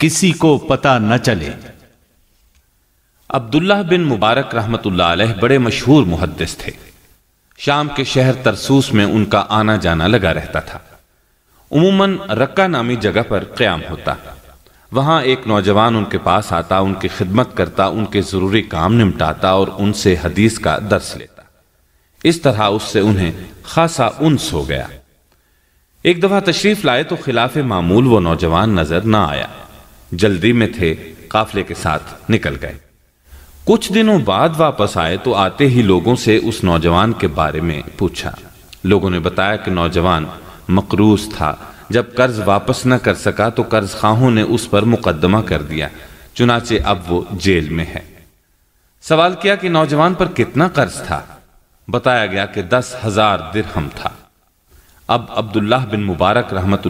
किसी को पता न चले अब्दुल्लाह बिन मुबारक रहमत बड़े मशहूर मुहदस थे शाम के शहर तरसूस में उनका आना जाना लगा रहता था उमूमन रक्का नामी जगह पर क्याम होता वहां एक नौजवान उनके पास आता उनकी खिदमत करता उनके ज़रूरी काम निपटाता और उनसे हदीस का दर्श लेता इस तरह उससे उन्हें खासा उन्स हो गया एक दफ़ा तशरीफ़ लाए तो खिलाफ मामूल वो नौजवान नज़र ना आया जल्दी में थे काफले के साथ निकल गए कुछ दिनों बाद वापस आए तो आते ही लोगों से उस नौजवान के बारे में पूछा लोगों ने बताया कि नौजवान मकरूज था जब कर्ज वापस न कर सका तो कर्ज खाहों ने उस पर मुकदमा कर दिया चुनाचे अब वो जेल में है सवाल किया कि नौजवान पर कितना कर्ज था बताया गया कि दस हजार दिरहम था अब अब्दुल्लाह बिन मुबारक रहमत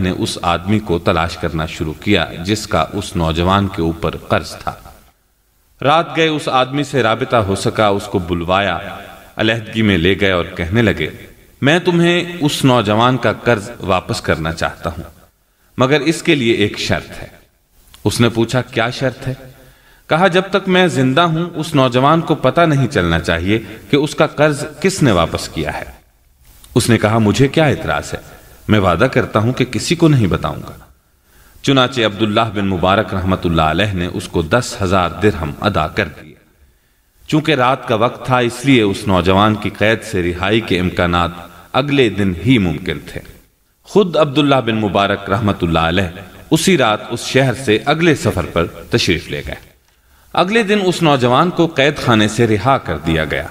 ने उस आदमी को तलाश करना शुरू किया जिसका उस नौजवान के ऊपर कर्ज था रात गए उस आदमी से रबता हो सका उसको बुलवाया अलहदगी में ले गए और कहने लगे मैं तुम्हें उस नौजवान का कर्ज वापस करना चाहता हूं मगर इसके लिए एक शर्त है उसने पूछा क्या शर्त है कहा जब तक मैं जिंदा हूं उस नौजवान को पता नहीं चलना चाहिए कि उसका कर्ज किसने वापस किया है उसने कहा मुझे क्या इतराज है मैं वादा करता हूं कि किसी को नहीं बताऊंगा चुनाचे अब्दुल्लाह बिन मुबारक रहमतुल्लाह ने उसको दस हजार दिरहम अदा कर दिए चूंकि रात का वक्त था इसलिए उस नौजवान की कैद से रिहाई के इम्कान अगले दिन ही मुमकिन थे खुद अब्दुल्ला बिन मुबारक रहमतुल्लाह उसी रात उस शहर से अगले सफर पर तशरीफ ले गए अगले दिन उस नौजवान को कैद खाने से रिहा कर दिया गया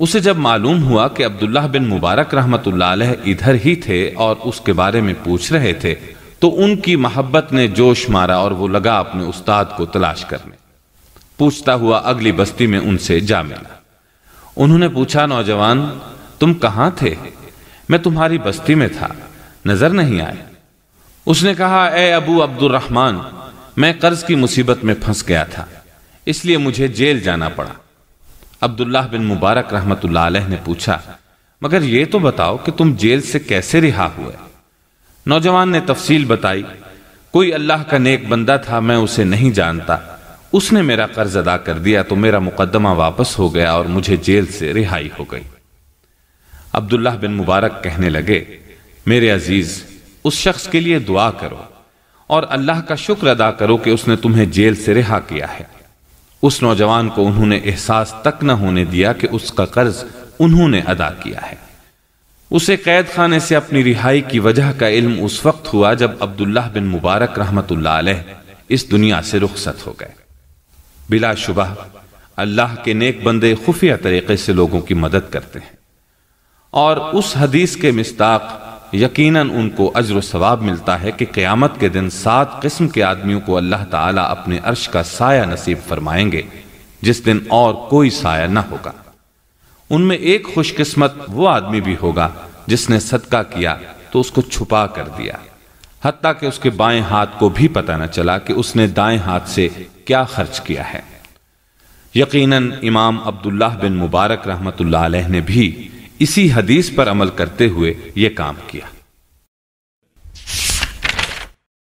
उसे जब मालूम हुआ कि अब्दुल्लाह बिन मुबारक रहमत इधर ही थे और उसके बारे में पूछ रहे थे तो उनकी मोहब्बत ने जोश मारा और वो लगा अपने उस्ताद को तलाश करने पूछता हुआ अगली बस्ती में उनसे जा मिला उन्होंने पूछा नौजवान तुम कहां थे मैं तुम्हारी बस्ती में था नजर नहीं आए उसने कहा ए अबू अब्दुलरहमान मैं कर्ज की मुसीबत में फंस गया था इसलिए मुझे जेल जाना पड़ा अब्दुल्लाह बिन मुबारक रहमत ने पूछा मगर ये तो बताओ कि तुम जेल से कैसे रिहा हुए नौजवान ने तफसील बताई कोई अल्लाह का नेक बंदा था मैं उसे नहीं जानता उसने मेरा कर्ज अदा कर दिया तो मेरा मुकदमा वापस हो गया और मुझे जेल से रिहाई हो गई अब्दुल्लाह बिन मुबारक कहने लगे मेरे अजीज उस शख्स के लिए दुआ करो और अल्लाह का शुक्र अदा करो कि उसने तुम्हें जेल से रिहा किया है उस नौजवान को उन्होंने एहसास तक न होने दिया कि उसका कर्ज उन्होंने अदा किया है उसे कैद खाने से अपनी रिहाई की वजह का इल्म उस वक्त हुआ जब अब्दुल्लाह बिन मुबारक रहमत इस दुनिया से रुखसत हो गए बिलाशुबह अल्लाह के नेक बंदे खुफिया तरीके से लोगों की मदद करते हैं और उस हदीस के मिस्ताक यकीनन उनको अजर सवाब मिलता है कि क़यामत के दिन सात किस्म के आदमियों को अल्लाह ताला अपने अर्श का साया नसीब फरमाएंगे जिस दिन और कोई साया न होगा उनमें एक खुशकिस्मत वो आदमी भी होगा जिसने सदका किया तो उसको छुपा कर दिया हती कि उसके बाएं हाथ को भी पता न चला कि उसने दाएं हाथ से क्या खर्च किया है यकीनन इमाम अब्दुल्लाह बिन मुबारक रहमत ने भी इसी हदीस पर अमल करते हुए यह काम किया